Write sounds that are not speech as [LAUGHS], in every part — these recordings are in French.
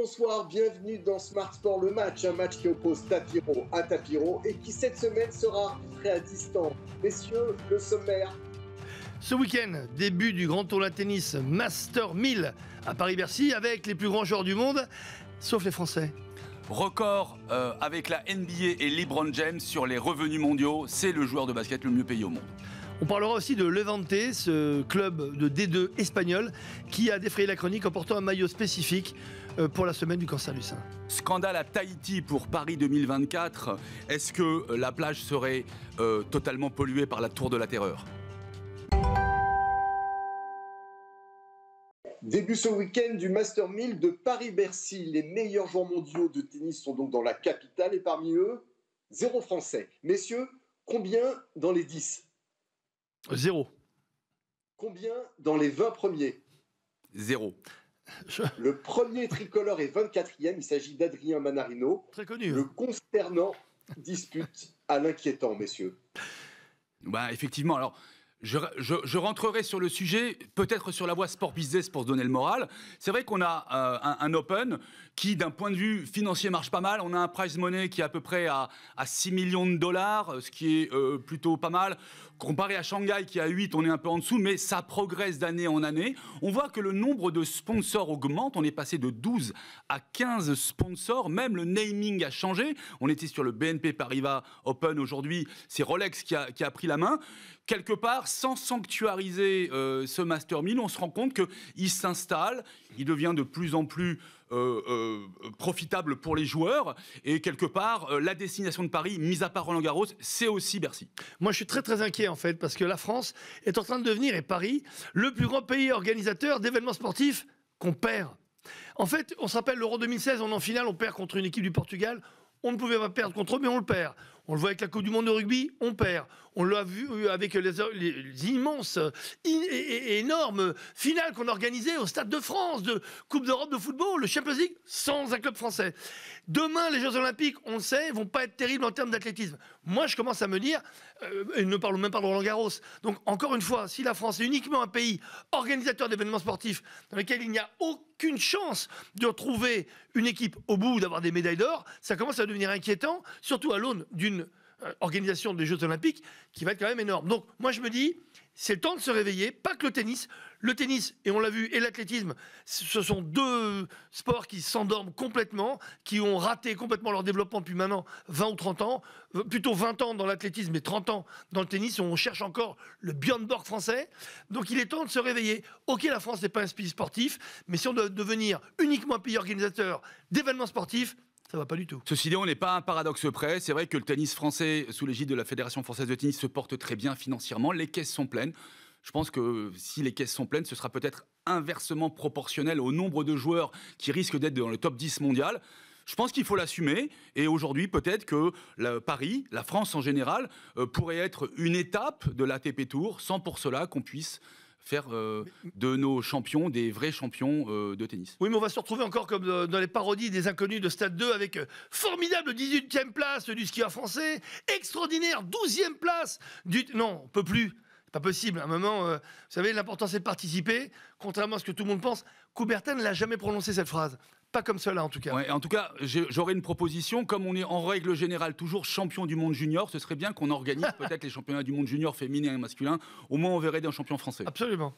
bonsoir, bienvenue dans Smart Sport le match, un match qui oppose Tapiro à Tapiro et qui cette semaine sera très à distance. Messieurs, le sommaire. Ce week-end, début du Grand tour la Tennis Master 1000 à Paris-Bercy avec les plus grands joueurs du monde, sauf les Français. Record euh, avec la NBA et LeBron James sur les revenus mondiaux, c'est le joueur de basket le mieux payé au monde. On parlera aussi de Levante, ce club de D2 espagnol qui a défrayé la chronique en portant un maillot spécifique. Euh, pour la semaine du cancer du sein. Scandale à Tahiti pour Paris 2024. Est-ce que euh, la plage serait euh, totalement polluée par la tour de la terreur Début ce week-end du Master 1000 de Paris-Bercy. Les meilleurs joueurs mondiaux de tennis sont donc dans la capitale et parmi eux, zéro français. Messieurs, combien dans les 10 Zéro. Combien dans les 20 premiers Zéro. Le premier tricolore et 24e, il s'agit d'Adrien Manarino. Très connu. Hein. Le concernant dispute à l'inquiétant, messieurs. Bah effectivement, alors je, rentrerai sur le sujet, peut-être sur la voie sport business pour se donner le moral. C'est vrai qu'on a euh, un, Open qui, d'un point de vue financier, marche pas mal. On a un prize money qui est à peu près à, 6 millions de dollars, euh, ce qui est euh, plutôt pas mal. Comparé à Shanghai qui est à 8, on est un peu en dessous, mais ça progresse d'année en année. On voit que le nombre de sponsors augmente. On est passé de 12 à 15 sponsors. Même le naming a changé. On était sur le BNP Paribas Open aujourd'hui. C'est Rolex qui a, qui a pris la main. Quelque part, sans sanctuariser euh, ce Master on se rend compte qu'il s'installe, il devient de plus en plus euh, euh, profitable pour les joueurs. Et quelque part, la destination de Paris, mise à part Roland Garros, c'est aussi Bercy. Moi, je suis très très inquiet en fait, parce que la France est en train de devenir, et Paris, le plus grand pays organisateur d'événements sportifs qu'on perd. En fait, on s'appelle l'Euro 2016, on en finale, on perd contre une équipe du Portugal. On ne pouvait pas perdre contre eux, mais on le perd. On le voit avec la Coupe du Monde de rugby, on perd. On l'a vu euh, avec les, immenses, et, euh, énormes finales qu'on a organisées au Stade de France de Coupe d'Europe de football, le Champions League, sans un club français. Demain, les Jeux Olympiques, on le sait, vont pas être terribles en termes d'athlétisme. Moi, je commence à me dire, euh, et ne parlons même pas de Roland Garros. Donc, encore une fois, si la France est uniquement un pays organisateur d'événements sportifs dans lesquels il n'y a aucune chance de retrouver une équipe au bout d'avoir des médailles d'or, ça commence à devenir inquiétant, surtout à l'aune d'une euh, organisation des Jeux Olympiques qui va être quand même énorme. Donc, moi, je me dis, c'est le temps de se réveiller, pas que le tennis. Le tennis, et on l'a vu, et l'athlétisme, ce sont deux sports qui s'endorment complètement, qui ont raté complètement leur développement depuis maintenant 20 ou 30 ans, plutôt 20 ans dans l'athlétisme et 30 ans dans le tennis, on cherche encore le Björn Borg français. Donc il est temps de se réveiller. Ok, la France n'est pas un pays sportif, mais si on doit devenir uniquement un pays organisateur d'événements sportifs, ça va pas du tout. Ceci dit, on n'est pas un paradoxe près. C'est vrai que le tennis français, sous l'égide de la Fédération française de tennis, se porte très bien financièrement. Les caisses sont pleines. Je pense que si les caisses sont pleines, ce sera peut-être inversement proportionnel au nombre de joueurs qui risquent d'être dans le top 10 mondial. Je pense qu'il faut l'assumer. Et aujourd'hui, peut-être que Paris, la France en général, euh, pourrait être une étape de l'ATP Tour, sans pour cela qu'on puisse faire euh, de nos champions des vrais champions euh, de tennis. Oui, mais on va se retrouver encore comme euh, dans les parodies des inconnus de Stade 2 avec formidable 18e place du skieur français, extraordinaire 12e place du... Non, on peut plus. Pas possible. À un moment, vous savez, l'important c'est de participer. Contrairement à ce que tout le monde pense, Coubertin n'a l'a jamais prononcé cette phrase. Pas comme cela en tout cas. Ouais, en tout cas, j'aurais une proposition. Comme on est en règle générale toujours champion du monde junior, ce serait bien qu'on organise [LAUGHS] peut-être les championnats du monde junior féminin et masculin. Au moins, on verrait d'un champion français. Absolument.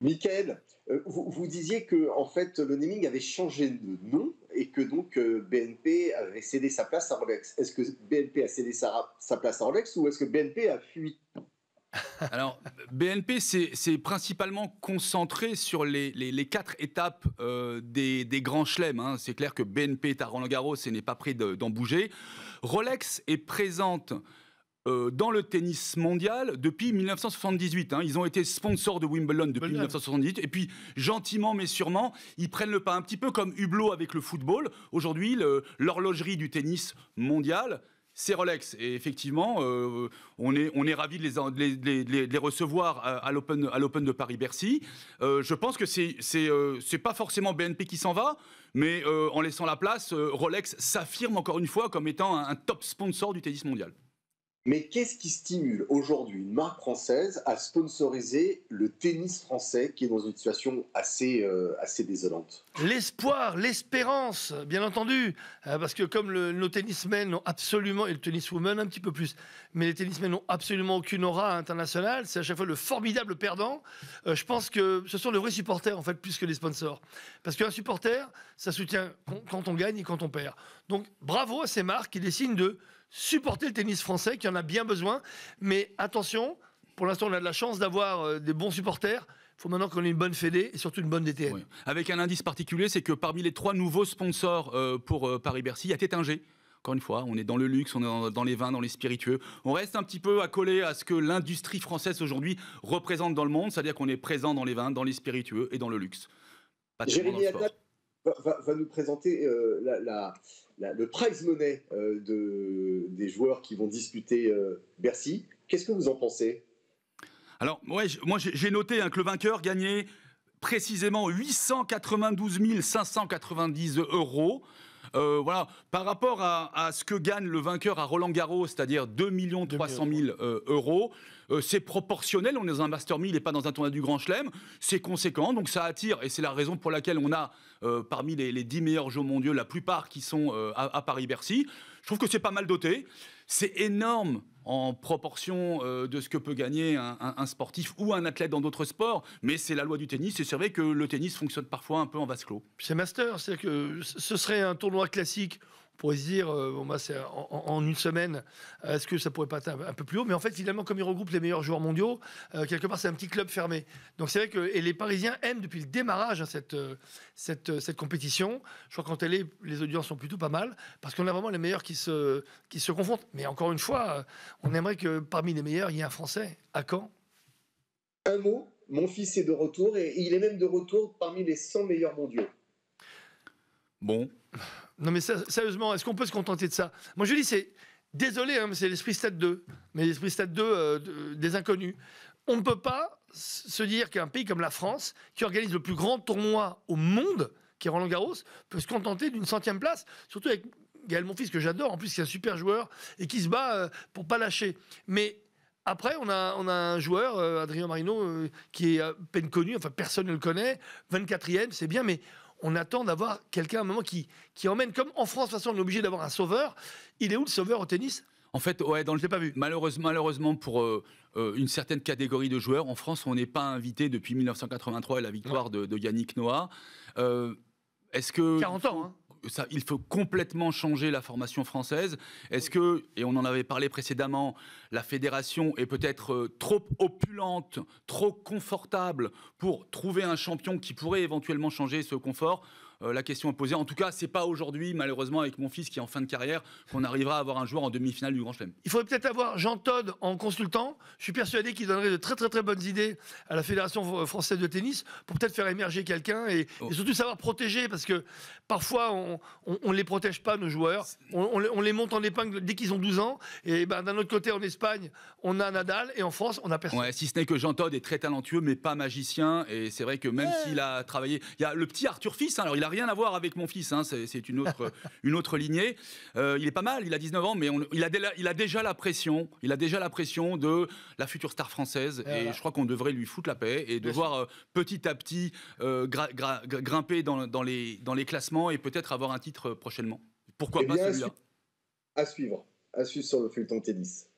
Michael, euh, vous, disiez que en fait le naming avait changé de nom et que donc euh, BNP avait cédé sa place à Rolex. Est-ce que BNP a cédé sa, sa place à Rolex ou est-ce que BNP a fui alors, BNP s'est principalement concentré sur les, quatre étapes euh, des, grands chelems. Hein. C'est clair que BNP est à Roland-Garros et n'est pas prêt d'en bouger. Rolex est présente euh, dans le tennis mondial depuis 1978. Hein. Ils ont été sponsors de Wimbledon depuis 1978. Et puis, gentiment mais sûrement, ils prennent le pas un petit peu comme Hublot avec le football. Aujourd'hui, l'horlogerie du tennis mondial c'est Rolex. Et effectivement, euh, on est, on est ravis de les, recevoir à, l'Open de Paris-Bercy. Euh, je pense que c'est n'est euh, pas forcément BNP qui s'en va, mais en laissant la place, Rolex s'affirme encore une fois comme étant un top sponsor du tennis mondial. Mais qu'est-ce qui stimule aujourd'hui une marque française à sponsoriser le tennis français qui est dans une situation assez, euh, assez désolante L'espoir, l'espérance, bien entendu. Euh, parce que comme le, nos tennismen n'ont absolument, et le tennis tenniswoman un petit peu plus, mais les tennismen n'ont absolument aucune aura internationale, c'est à chaque fois le formidable perdant. Euh, je pense que ce sont les vrais supporters, en fait, plus que les sponsors. Parce qu'un supporter, ça soutient quand on gagne et quand on perd. Donc bravo à ces marques qui décident de supporter le tennis français, qui en a bien besoin. Mais attention, pour l'instant, on a de la chance d'avoir euh, des bons supporters il faut maintenant qu'on ait une bonne Fédé et surtout une bonne DTN. Avec un indice particulier, c'est que parmi les trois nouveaux sponsors euh, pour euh, Paris-Bercy, il y a Tétinger. Encore une fois, on est dans le luxe, on est dans, les vins, dans les spiritueux. On reste un petit peu accolé à ce que l'industrie française aujourd'hui représente dans le monde, c'est-à-dire qu'on est présent dans les vins, dans les spiritueux et dans le luxe va, nous présenter euh, le prize money euh, des joueurs qui vont disputer euh, Bercy. Qu'est-ce que vous en pensez Alors, ouais, moi j'ai noté hein, que le vainqueur gagnait précisément 892 590 euros. voilà, par rapport à, à, ce que gagne le vainqueur à Roland Garros, c'est-à-dire 2 300 000 euros, euh, c'est proportionnel. On est dans un Master 1000 n'est pas dans un tournoi du Grand Chelem. C'est conséquent, donc ça attire et c'est la raison pour laquelle on a euh, parmi les, les, 10 meilleurs jeux mondiaux la plupart qui sont euh, à, Paris-Bercy. Je trouve que c'est pas mal doté. C'est énorme en proportion de ce que peut gagner un, sportif ou un athlète dans d'autres sports, mais c'est la loi du tennis et c'est vrai que le tennis fonctionne parfois un peu en vase clos. C'est master, cest que ce serait un tournoi classique pourrait se dire, euh, bah, en, une semaine, euh, est-ce que ça pourrait pas être un, peu plus haut Mais en fait, finalement, comme il regroupe les meilleurs joueurs mondiaux, euh, quelque part, c'est un petit club fermé. Donc c'est vrai que et les Parisiens aiment depuis le démarrage hein, cette, cette, compétition. Je crois quand elle est, les audiences sont plutôt pas mal, parce qu'on a vraiment les meilleurs qui se, qui se confrontent. Mais encore une fois, on aimerait que parmi les meilleurs, il y ait un Français. À quand Un mot, mon fils est de retour, et il est même de retour parmi les 100 meilleurs mondiaux. Bon. Non, mais sérieusement, est-ce qu'on peut se contenter de ça Moi, je dis, c'est. Désolé, hein, mais c'est l'esprit Stade 2. Mais l'esprit Stade 2 euh, des inconnus. On ne peut pas se dire qu'un pays comme la France, qui organise le plus grand tournoi au monde, qui est Roland Garros, peut se contenter d'une centième place, surtout avec Gaël fils que j'adore, en plus, qui est un super joueur et qui se bat euh, pour pas lâcher. Mais après, on a, on a un joueur, euh, Adrien Marino, qui est à peine connu, enfin personne ne le connaît, 24e, c'est bien, mais on attend d'avoir quelqu'un à un moment qui, qui emmène, comme en France, de toute façon, on est obligé d'avoir un sauveur. Il est où le sauveur au tennis en fait, ouais, dans l'ai pas vu. Malheureusement, malheureusement pour euh, euh, une certaine catégorie de joueurs, en France, on n'est pas invité depuis 1983 à la victoire de, Yannick Noah. Euh, est-ce que 40 ans, hein il faut complètement changer la formation française Est-ce que, et on en avait parlé précédemment, la fédération est peut-être euh, trop opulente, trop confortable pour trouver un champion qui pourrait éventuellement changer ce confort euh, la question est posée. En tout cas, c'est pas aujourd'hui, malheureusement, avec mon fils qui est en fin de carrière, qu'on arrivera à avoir un joueur en demi-finale du Grand Chelem. Il faudrait peut-être avoir Jean Todd en consultant. Je suis persuadé qu'il donnerait de très très très bonnes idées à la Fédération française de tennis pour peut-être faire émerger quelqu'un et, oh. surtout savoir protéger parce que parfois on, ne les protège pas nos joueurs, on, les monte en épingle dès qu'ils ont 12 ans. Et ben, d'un autre côté, en Espagne, on a Nadal et en France, on a personne. si ce n'est que Jean Todd est très talentueux mais pas magicien et c'est vrai que même s'il a travaillé, il y a le petit Arthur Fils. Hein. alors il a rien à voir avec mon fils, hein, c'est une autre, [LAUGHS] une autre lignée. Euh, il est pas mal, il a 19 ans, mais il, a il, a déjà la pression, il a déjà la pression de la future star française, et, je crois qu'on devrait lui foutre la paix, et de voir euh, petit à petit euh, grimper dans, dans, les, dans les classements, et peut-être avoir un titre prochainement. Pourquoi eh pas celui-là À suivre, à suivre sur le feuilleton tennis.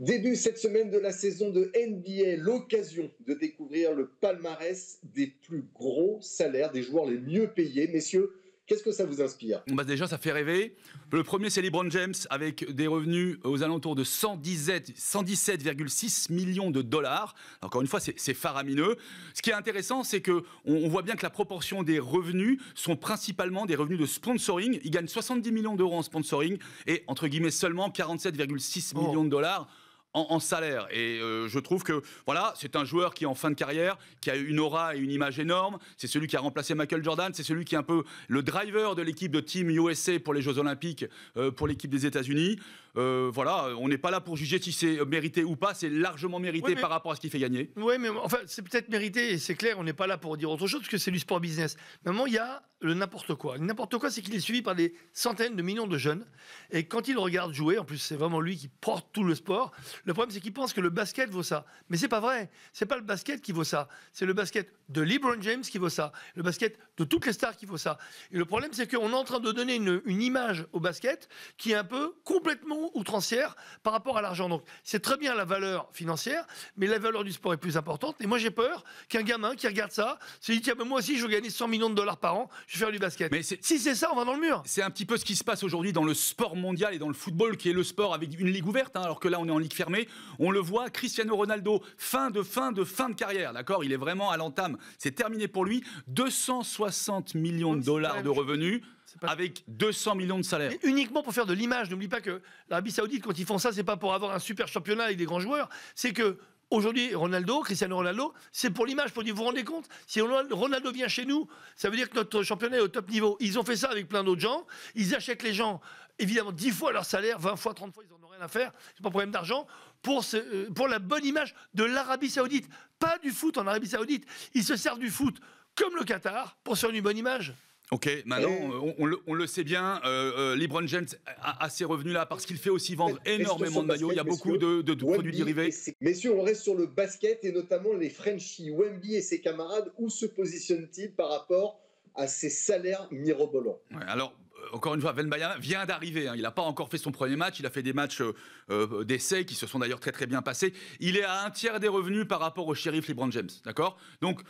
Début cette semaine de la saison de NBA, l'occasion de découvrir le palmarès des plus gros salaires des joueurs les mieux payés. Messieurs, qu'est-ce que ça vous inspire bah, Déjà, ça fait rêver. Le premier, c'est LeBron James, avec des revenus aux alentours de 117,6 millions de dollars. Encore une fois, c'est faramineux. Ce qui est intéressant, c'est qu'on on voit bien que la proportion des revenus sont principalement des revenus de sponsoring. Il gagne 70 millions d'euros en sponsoring et, entre guillemets, seulement 47,6 millions de dollars en, salaire. Et euh, je trouve que voilà, c'est un joueur qui est en fin de carrière, qui a une aura et une image énorme. C'est celui qui a remplacé Michael Jordan. C'est celui qui est un peu le driver de l'équipe de Team USA pour les Jeux Olympiques, euh, pour l'équipe des États-Unis. Euh, voilà, on n'est pas là pour juger si c'est mérité ou pas. C'est largement mérité par rapport à ce qu'il fait gagner. Oui, mais enfin, c'est peut-être mérité. et C'est clair, on n'est pas là pour dire autre chose parce que c'est du sport business. Maintenant, il y a le n'importe quoi. Le n'importe quoi, c'est qu'il est suivi par des centaines de millions de jeunes. Et quand il regarde jouer, en plus, c'est vraiment lui qui porte tout le sport le problème, c'est qu'ils pensent que le basket vaut ça. Mais c'est pas vrai. C'est pas le basket qui vaut ça. C'est le basket de LeBron James qui vaut ça. Le basket de toutes les stars qui vaut ça. Et le problème, c'est qu'on est en train de donner une, image au basket qui est un peu complètement outrancière par rapport à l'argent. Donc, c'est très bien la valeur financière, mais la valeur du sport est plus importante. Et moi, j'ai peur qu'un gamin qui regarde ça se dise tiens, moi aussi, je veux gagner 100 millions de dollars par an, je vais faire du basket. Mais si c'est ça, on va dans le mur. C'est un petit peu ce qui se passe aujourd'hui dans le sport mondial et dans le football, qui est le sport avec une ligue ouverte, hein, alors que là, on est en ligue fermée on le voit, Cristiano Ronaldo, fin de fin de fin de carrière, d'accord Il est vraiment à l'entame. C'est terminé pour lui. 260 millions de dollars de revenus. avec 200 millions de salaires. uniquement pour faire de l'image. N'oublie pas que l'Arabie Saoudite, quand ils font ça, c'est pas pour avoir un super championnat avec des grands joueurs. C'est que aujourd'hui, Ronaldo, Cristiano Ronaldo, c'est pour l'image, pour dire, vous vous rendez compte Si Ronaldo vient chez nous, ça veut dire que notre championnat est au top niveau. Ils ont fait ça avec plein d'autres gens. Ils achètent les gens, évidemment, 10 fois leur salaire, 20 fois, 30 fois, ils à faire, c'est pas un problème d'argent, pour, euh, pour la bonne image de l'Arabie Saoudite. Pas du foot en Arabie Saoudite. Ils se servent du foot comme le Qatar pour se faire une bonne image. Ok, maintenant, euh, on, le, sait bien, euh, euh LeBron James a, ses revenus-là parce qu'il fait aussi vendre énormément de maillots. Il y a beaucoup de, produits dérivés. Messieurs, on reste sur le basket et notamment les Frenchies. Wemby et ses camarades, où se positionnent-ils par rapport à ces salaires mirobolants Alors, euh, encore une fois, Van Bayama vient d'arriver. Hein. Il n'a pas encore fait son premier match. Il a fait des matchs euh, euh, d'essai qui se sont d'ailleurs très très bien passés. Il est à un tiers des revenus par rapport au shérif LeBron James. D'accord Donc.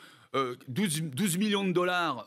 12, millions de dollars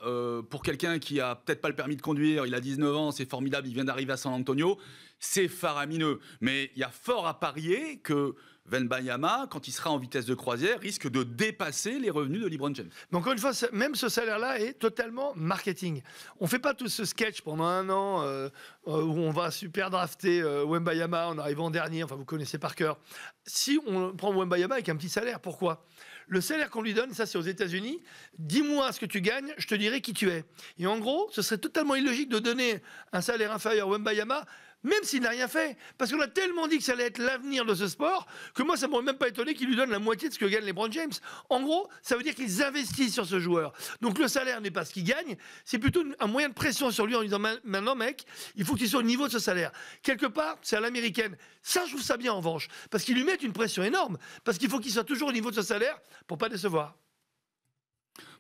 pour quelqu'un qui a peut-être pas le permis de conduire, il a 19 ans, c'est formidable, il vient d'arriver à San Antonio, c'est faramineux. Mais il y a fort à parier que bayama quand il sera en vitesse de croisière, risque de dépasser les revenus de LeBron James. encore une fois, même ce salaire-là est totalement marketing. On ne fait pas tout ce sketch pendant un an euh, euh, où on va super drafter euh, Wembayama en arrivant dernier, enfin vous connaissez par cœur. Si on prend Wembayama avec un petit salaire, pourquoi le salaire qu'on lui donne, ça c'est aux États-Unis, dis-moi ce que tu gagnes, je te dirai qui tu es. Et en gros, ce serait totalement illogique de donner un salaire inférieur à Wembayama même s'il n'a rien fait. Parce qu'on a tellement dit que ça allait être l'avenir de ce sport que moi, ça ne m'aurait même pas étonné qu'il lui donne la moitié de ce que gagnent les LeBron James. En gros, ça veut dire qu'ils investissent sur ce joueur. Donc le salaire n'est pas ce qu'il gagne, c'est plutôt un moyen de pression sur lui en lui disant maintenant, mec, il faut qu'il soit au niveau de ce salaire. Quelque part, c'est à l'américaine. Ça, je trouve ça bien en revanche, parce qu'il lui met une pression énorme, parce qu'il faut qu'il soit toujours au niveau de ce salaire pour pas décevoir.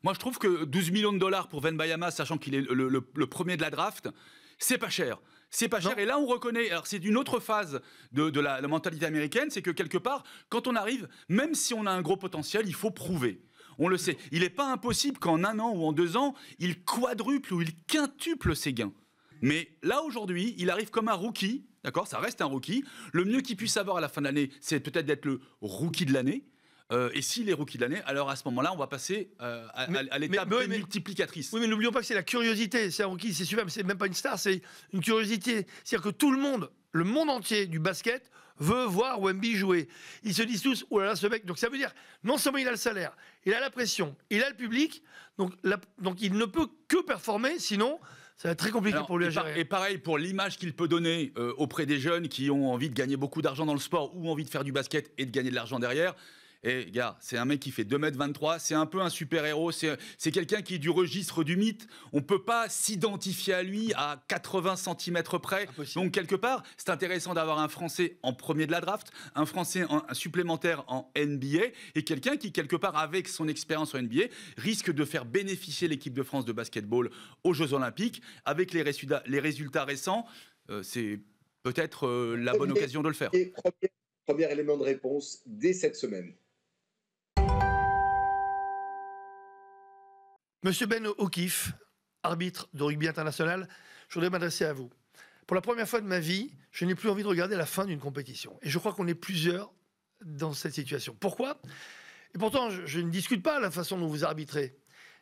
Moi, je trouve que 12 millions de dollars pour Bayama, sachant qu'il est le, le premier de la draft, c'est pas cher. C'est pas cher. Et là, on reconnaît. Alors, c'est une autre phase de, la, mentalité américaine, c'est que quelque part, quand on arrive, même si on a un gros potentiel, il faut prouver. On le sait. Il n'est pas impossible qu'en un an ou en deux ans, il quadruple ou il quintuple ses gains. Mais là, aujourd'hui, il arrive comme un rookie, d'accord Ça reste un rookie. Le mieux qu'il puisse avoir à la fin de l'année, c'est peut-être d'être le rookie de l'année. Euh, et s'il est rookie de l'année, alors à ce moment-là, on va passer euh, à, l'étape multiplicatrice. Oui, mais n'oublions pas que c'est la curiosité. C'est un rookie, c'est super, mais c'est même pas une star, c'est une curiosité. C'est-à-dire que tout le monde, le monde entier du basket, veut voir Wemby jouer. Ils se disent tous, oh là là, ce mec. Donc ça veut dire, non seulement il a le salaire, il a la pression, il a le public, donc, donc il ne peut que performer, sinon ça va être très compliqué pour lui à gérer. Et pareil pour l'image qu'il peut donner euh, auprès des jeunes qui ont envie de gagner beaucoup d'argent dans le sport ou envie de faire du basket et de gagner de l'argent derrière. Eh gars, c'est un mec qui fait 2m23, c'est un peu un super-héros, c'est quelqu'un qui est du registre du mythe. On ne peut pas s'identifier à lui à 80 cm près. Donc, quelque part, c'est intéressant d'avoir un Français en premier de la draft, un Français supplémentaire en NBA et quelqu'un qui, quelque part, avec son expérience en NBA, risque de faire bénéficier l'équipe de France de basketball aux Jeux Olympiques. Avec les résultats, récents, euh, c'est peut-être euh, la bonne occasion de le faire. Et premier élément de réponse dès cette semaine. Monsieur Ben O'Keefe, arbitre de rugby international, je voudrais m'adresser à vous. Pour la première fois de ma vie, je n'ai plus envie de regarder la fin d'une compétition. Et je crois qu'on est plusieurs dans cette situation. Pourquoi Et pourtant, je, ne discute pas la façon dont vous arbitrez,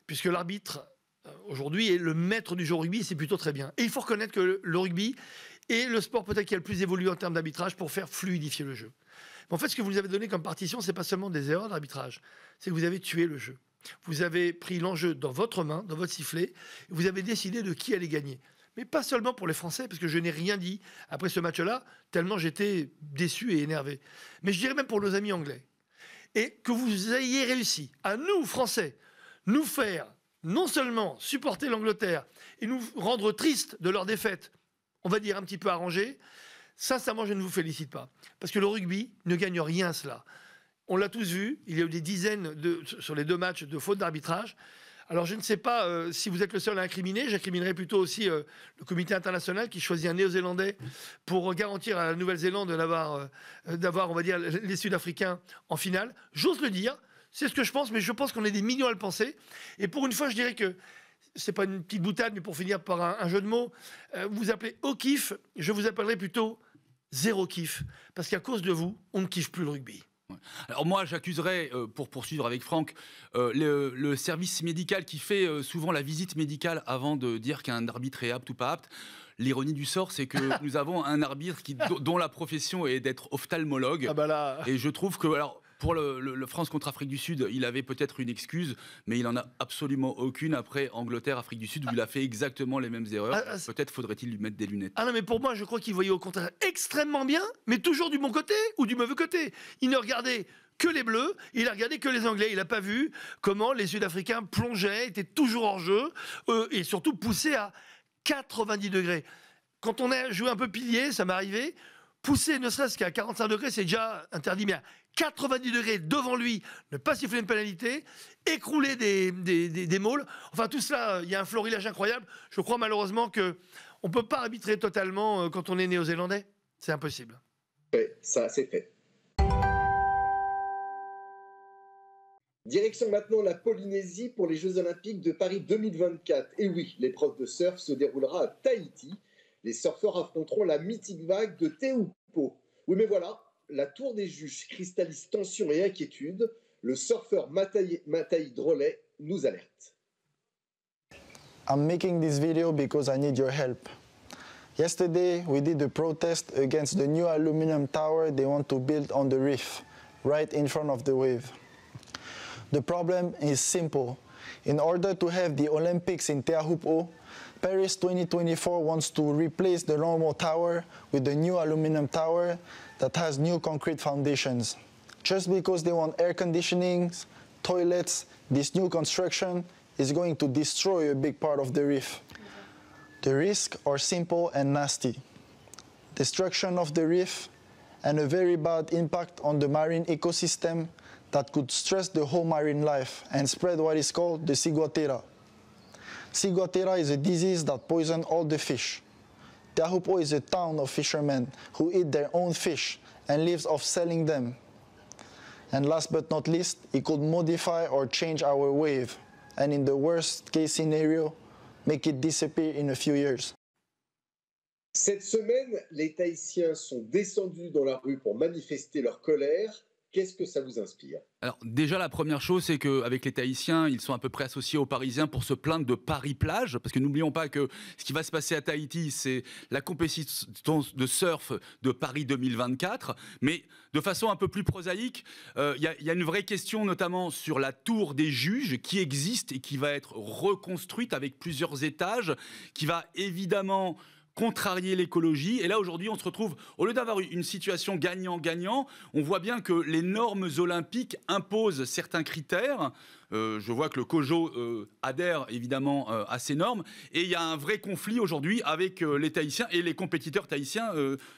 puisque l'arbitre, euh, aujourd'hui, est le maître du jeu rugby, c'est plutôt très bien. Et il faut reconnaître que le, rugby est le sport peut-être qui a le plus évolué en termes d'arbitrage pour faire fluidifier le jeu. en fait, ce que vous nous avez donné comme partition, ce n'est pas seulement des erreurs d'arbitrage, c'est que vous avez tué le jeu. Vous avez pris l'enjeu dans votre main, dans votre sifflet, et vous avez décidé de qui allait gagner. Mais pas seulement pour les Français, parce que je n'ai rien dit après ce match-là, tellement j'étais déçu et énervé. Mais je dirais même pour nos amis anglais. Et que vous ayez réussi, à nous, Français, nous faire non seulement supporter l'Angleterre et nous rendre tristes de leur défaite, on va dire un petit peu arrangée, sincèrement, je ne vous félicite pas. Parce que le rugby ne gagne rien à cela. On l'a tous vu, il y a eu des dizaines de, sur les deux matchs de faute d'arbitrage. Alors je ne sais pas euh, si vous êtes le seul à incriminer, j'incriminerai plutôt aussi euh, le comité international qui choisit un néo-zélandais pour garantir à la Nouvelle-Zélande d'avoir, euh, d'avoir, on va dire, les Sud-Africains en finale. J'ose le dire, c'est ce que je pense, mais je pense qu'on est des millions à le penser. Et pour une fois, je dirais que c'est pas une petite boutade, mais pour finir par un, jeu de mots, vous appelez au kiff, je vous appellerai plutôt zéro kiff, parce qu'à cause de vous, on ne kiffe plus le rugby. Alors moi, j'accuserais, euh, pour poursuivre avec Franck, euh, le, service médical qui fait euh, souvent la visite médicale avant de dire qu'un arbitre est apte ou pas apte. L'ironie du sort, c'est que [LAUGHS] nous avons un arbitre dont la profession est d'être ophtalmologue. Ah bah Et je trouve que, alors, pour le, France contre Afrique du Sud, il avait peut-être une excuse, mais il n'en a absolument aucune après Angleterre, Afrique du Sud, où il a fait exactement les mêmes erreurs. Ah, ah, peut-être faudrait-il lui mettre des lunettes. Ah non, mais pour moi, je crois qu'il voyait au contraire extrêmement bien, mais toujours du bon côté ou du mauvais côté. Il ne regardait que les Bleus, il a regardé que les Anglais, il n'a pas vu comment les Sud-Africains plongeaient, étaient toujours en jeu, euh, et surtout poussés à 90 degrés. Quand on a joué un peu pilier, ça m'est arrivé, pousser ne serait-ce qu'à 45 degrés, c'est déjà interdit, mais à 90 degrés devant lui, ne pas siffler une pénalité, écrouler des, des, Enfin, tout cela, euh, il y a un florilage incroyable. Je crois malheureusement que on peut pas arbitrer totalement euh, quand on est néo-zélandais. C'est impossible. Oui, ça, c'est fait. Direction maintenant la Polynésie pour les Jeux Olympiques de Paris 2024. Et oui, l'épreuve de surf se déroulera à Tahiti. Les surfeurs affronteront la mythique vague de Teupo. Oui, mais voilà, la tour des juges cristallise tension et inquiétude. Le surfeur Matai Drolet nous alerte. I'm making this video because I need your help. Yesterday, we did a protest against the new aluminum tower they want to build on the reef, right in front of the wave. The problem is simple. In order to have the Olympics in Teahupo'o, Paris 2024 wants to replace the normal tower with the new aluminum tower that has new concrete foundations. Just because they want air conditioning, toilets, this new construction is going to destroy a big part of the reef. The risks are simple and nasty. Destruction of the reef and a very bad impact on the marine ecosystem that could stress the whole marine life and spread what is called the ciguatera, Ciguatera is a disease that poisons all the fish. Tahupo is a town of fishermen who eat their own fish and lives off selling them. And last but not least, it could modify or change our wave, and in the worst case scenario, make it disappear in a few years. Cette semaine, les Tahitiens sont descendus dans la rue pour manifester leur colère Qu'est-ce que ça vous inspire Alors déjà la première chose c'est qu'avec les Tahitiens ils sont à peu près associés aux Parisiens pour se plaindre de Paris plage parce que n'oublions pas que ce qui va se passer à Tahiti c'est la compétition de surf de Paris 2024 mais de façon un peu plus prosaïque euh, il y, a une vraie question notamment sur la tour des juges qui existe et qui va être reconstruite avec plusieurs étages qui va évidemment contrarier l'écologie. Et là, aujourd'hui, on se retrouve, au lieu d'avoir une situation gagnant-gagnant, on voit bien que les normes olympiques imposent certains critères. Euh, je vois que le COJO euh, adhère évidemment euh, à ces normes. Et il y a un vrai conflit aujourd'hui avec les Tahitiens et les compétiteurs tahitiens,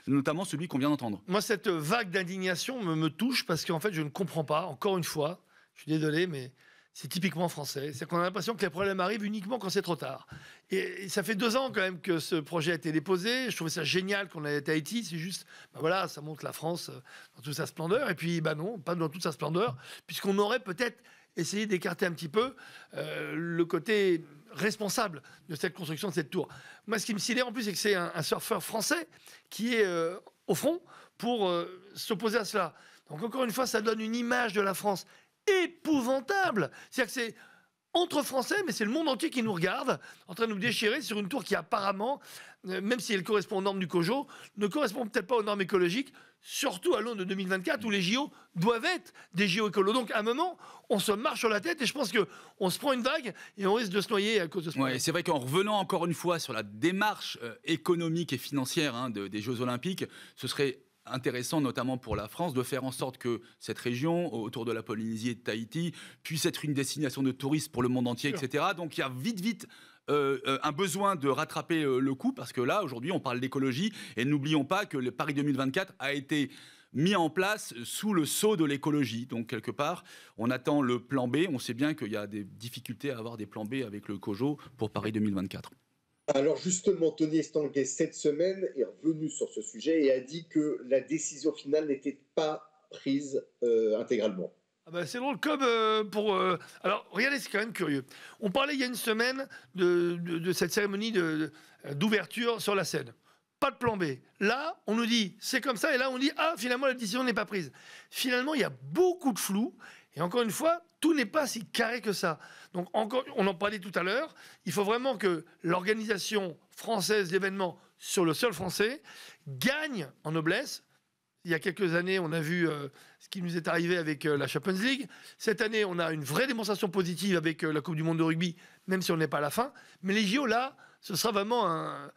notamment celui qu'on vient d'entendre. Moi, cette vague d'indignation me touche parce qu'en fait, je ne comprends pas, encore une fois, je suis désolé, mais c'est typiquement français. C'est qu'on a l'impression que les problèmes arrivent uniquement quand c'est trop tard. Et, ça fait deux ans quand même que ce projet a été déposé. Je trouvais ça génial qu'on ait été à Haïti. C'est juste, ben voilà, ça montre la France euh, dans toute sa splendeur. Et puis, bah ben non, pas dans toute sa splendeur, puisqu'on aurait peut-être essayé d'écarter un petit peu euh, le côté responsable de cette construction de cette tour. Moi, ce qui me sidère en plus, c'est que c'est un, surfeur français qui est euh, au front pour s'opposer à cela. Donc encore une fois, ça donne une image de la France épouvantable. C'est-à-dire que c'est entre Français, mais c'est le monde entier qui nous regarde, en train de nous déchirer sur une tour qui apparemment, euh, même si elle correspond aux normes du COJO, ne correspond peut-être pas aux normes écologiques, surtout à l'aune de 2024 où les JO doivent être des JO écolos. Donc à un moment, on se marche sur la tête et je pense que on se prend une vague et on risque de se noyer à cause de ce ouais, C'est vrai qu'en revenant encore une fois sur la démarche euh, économique et financière hein, des Jeux Olympiques, ce serait intéressant, notamment pour la France, de faire en sorte que cette région, autour de la Polynésie et de Tahiti, puisse être une destination de touristes pour le monde entier, etc. Donc il y a vite, vite euh, euh, un besoin de rattraper euh, le coup, parce que là, aujourd'hui, on parle d'écologie, et n'oublions pas que le Paris 2024 a été mis en place sous le sceau de l'écologie. Donc, quelque part, on attend le plan B. On sait bien qu'il y a des difficultés à avoir des plans B avec le COJO pour Paris 2024. Alors justement, Tony Estanguet, cette semaine, est revenu sur ce sujet et a dit que la décision finale n'était pas prise euh, intégralement. Ah bah, c'est drôle comme euh, pour... Euh, alors regardez, c'est quand même curieux. On parlait il y a une semaine de, de cette cérémonie d'ouverture sur la scène. Pas de plan B. Là, on nous dit c'est comme ça et là on dit ah finalement la décision n'est pas prise. Finalement, il y a beaucoup de flou et encore une fois, tout n'est pas si carré que ça. Donc, encore, on en parlait tout à l'heure, il faut vraiment que l'organisation française d'événements sur le sol français gagne en noblesse. Il y a quelques années, on a vu euh, ce qui nous est arrivé avec euh, la Champions League. Cette année, on a une vraie démonstration positive avec euh, la Coupe du Monde de rugby, même si on n'est pas à la fin. Mais les JO, là, ce sera vraiment un,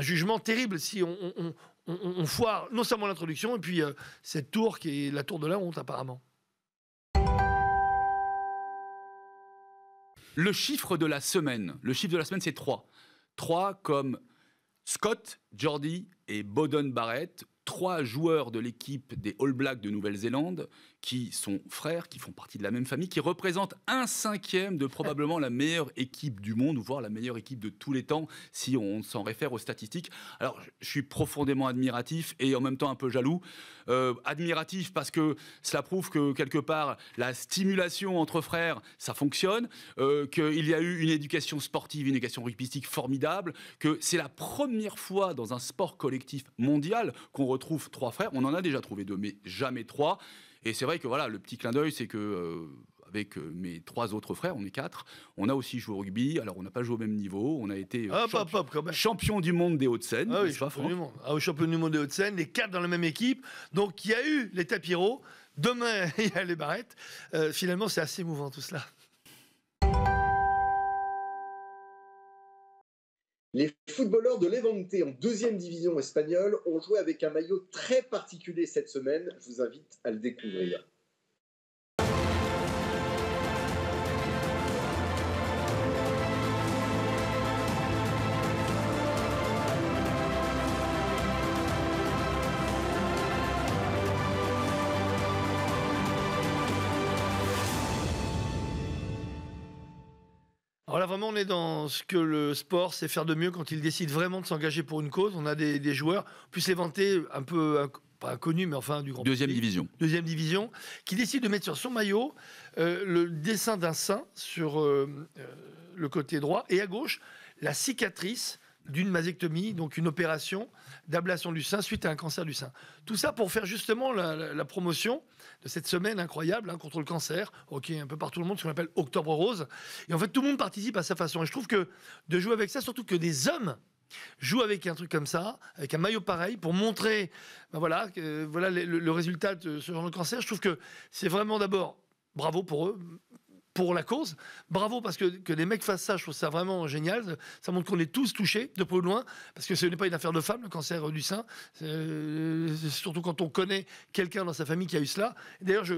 jugement terrible si on, on, foire non seulement l'introduction, et puis cette tour qui est la tour de la honte apparemment. Le chiffre de la semaine, le chiffre de la semaine, c'est 3. 3 comme Scott, Jordy et Bowden Barrett, trois joueurs de l'équipe des All Blacks de Nouvelle-Zélande qui sont frères, qui font partie de la même famille, qui représentent un cinquième de probablement la meilleure équipe du monde, ou voire la meilleure équipe de tous les temps, si on s'en réfère aux statistiques. Alors, je suis profondément admiratif et en même temps un peu jaloux. Euh, admiratif parce que cela prouve que quelque part, la stimulation entre frères, ça fonctionne, euh, qu'il y a eu une éducation sportive, une éducation rugbyistique formidable, que c'est la première fois dans un sport collectif mondial qu'on retrouve trois frères. On en a déjà trouvé deux, mais jamais trois. Et c'est vrai que voilà, le petit clin d'œil, c'est que euh, avec euh, mes trois autres frères, on est quatre, on a aussi joué au rugby. Alors on n'a pas joué au même niveau. On a été euh, champion du monde des Hauts-de-Seine. Ah ah oui, champion du monde. des hauts de les quatre dans la même équipe. Donc il y a eu les Tapiro. Demain, [LAUGHS] il y a les barrettes. finalement, c'est assez mouvant tout cela. Les footballeurs de Levante en deuxième division espagnole ont joué avec un maillot très particulier cette semaine. Je vous invite à le découvrir. vraiment, on est dans ce que le sport sait faire de mieux quand il décide vraiment de s'engager pour une cause. On a des, joueurs, plus éventés, un peu pas inconnus, mais enfin du grand deuxième division, deuxième division, qui décide de mettre sur son maillot euh, le dessin d'un saint sur euh, euh, le côté droit et à gauche la cicatrice d'une mastectomie, donc une opération d'ablation du sein suite à un cancer du sein. Tout ça pour faire justement la, promotion de cette semaine incroyable hein, contre le cancer, ok, un peu partout le monde, ce qu'on appelle Octobre Rose. Et en fait, tout le monde participe à sa façon. Et je trouve que de jouer avec ça, surtout que des hommes jouent avec un truc comme ça, avec un maillot pareil, pour montrer, ben voilà, voilà le, le, résultat de ce genre de cancer. Je trouve que c'est vraiment d'abord bravo pour eux, pour la cause. Bravo parce que, que les mecs fassent ça, je trouve ça vraiment génial. Ça montre qu'on est tous touchés, de plus loin, parce que ce n'est pas une affaire de femme, le cancer du sein. Euh, surtout quand on connaît quelqu'un dans sa famille qui a eu cela. D'ailleurs, je,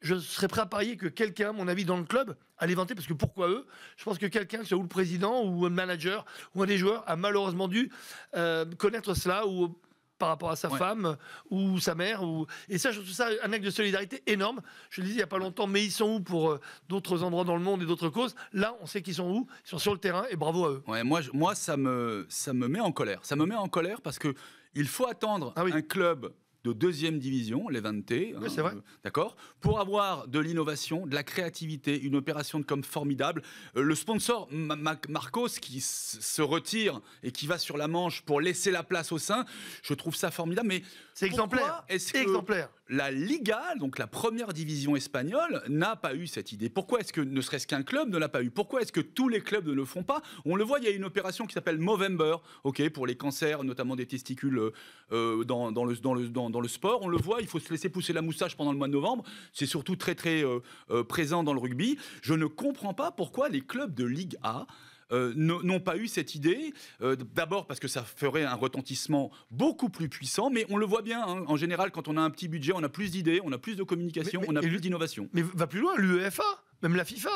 je serais prêt à parier que quelqu'un, à mon avis, dans le club, a l'éventé, parce que pourquoi eux Je pense que quelqu'un, que ce soit le président, ou un manager, ou un des joueurs, a malheureusement dû euh, connaître cela, ou par rapport à sa femme ou sa mère. Ou... Et ça, je trouve ça un acte de solidarité énorme. Je le disais il n'y a pas longtemps, mais ils sont où pour euh, d'autres endroits dans le monde et d'autres causes Là, on sait qu'ils sont où Ils sont sur le terrain et bravo à eux. Ouais, moi, moi ça, me, ça me met en colère. Ça me met en colère parce que il faut attendre ah un club de deuxième division, les 20T. Hein, c'est vrai. Euh, d'accord Pour avoir de l'innovation, de la créativité, une opération de com formidable. Euh, le sponsor Marcos qui se retire et qui va sur la manche pour laisser la place au sein, je trouve ça formidable. Mais c'est exemplaire. C'est exemplaire la Liga, donc la première division espagnole, n'a pas eu cette idée. Pourquoi est-ce que ne serait-ce qu'un club ne l'a pas eu Pourquoi est-ce que tous les clubs ne le font pas On le voit, il y a une opération qui s'appelle Movember, ok, pour les cancers, notamment des testicules euh, euh, dans, le, dans, le, dans, le, sport. On le voit, il faut se laisser pousser la moustache pendant le mois de novembre. C'est surtout très très euh, présent dans le rugby. Je ne comprends pas pourquoi les clubs de Ligue A euh, n'ont pas eu cette idée. Euh, d'abord parce que ça ferait un retentissement beaucoup plus puissant, mais on le voit bien. Hein. en général, quand on a un petit budget, on a plus d'idées, on a plus de communication, on a plus d'innovation. Mais va plus loin, l'UEFA même la FIFA.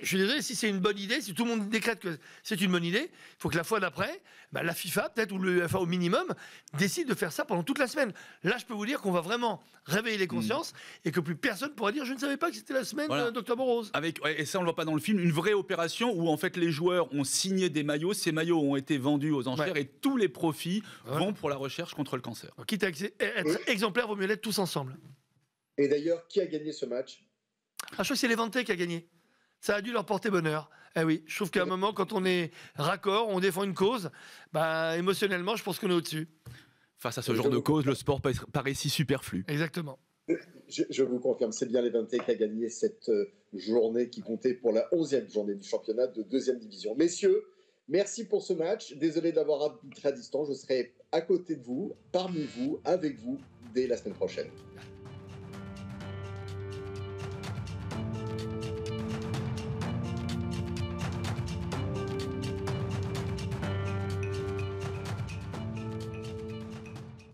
Je dirais, si c'est une bonne idée, si tout le monde décrète que c'est une bonne idée, il faut que la fois d'après, bah, la FIFA, peut-être, ou le au minimum, décide de faire ça pendant toute la semaine. Là, je peux vous dire qu'on va vraiment réveiller les mm. consciences et que plus personne pourra dire je ne savais pas que c'était la semaine voilà. Euh, d'Octobre Rose. Avec, et ça, on ne le voit pas dans le film, une vraie opération où en fait les joueurs ont signé des maillots, ces maillots ont été vendus aux enchères et tous les profits vont pour la recherche contre le cancer. quitte à être exemplaire, vaut mieux l'être tous ensemble. Et d'ailleurs, qui a gagné ce match ah, je crois que c'est qui a gagné. Ça a dû leur porter bonheur. Eh oui, je trouve qu'à un moment, quand on est raccord, on défend une cause, bah, émotionnellement, je pense qu'on est au-dessus. Face à ce genre de cause, le sport paraît si superflu. Exactement. Euh, je, vous confirme, c'est bien l'Eventé qui a gagné cette euh, journée qui comptait pour la 11e journée du championnat de deuxième division. Messieurs, merci pour ce match. Désolé d'avoir arbitré très distance. Je serai à côté de vous, parmi vous, avec vous, dès la semaine prochaine.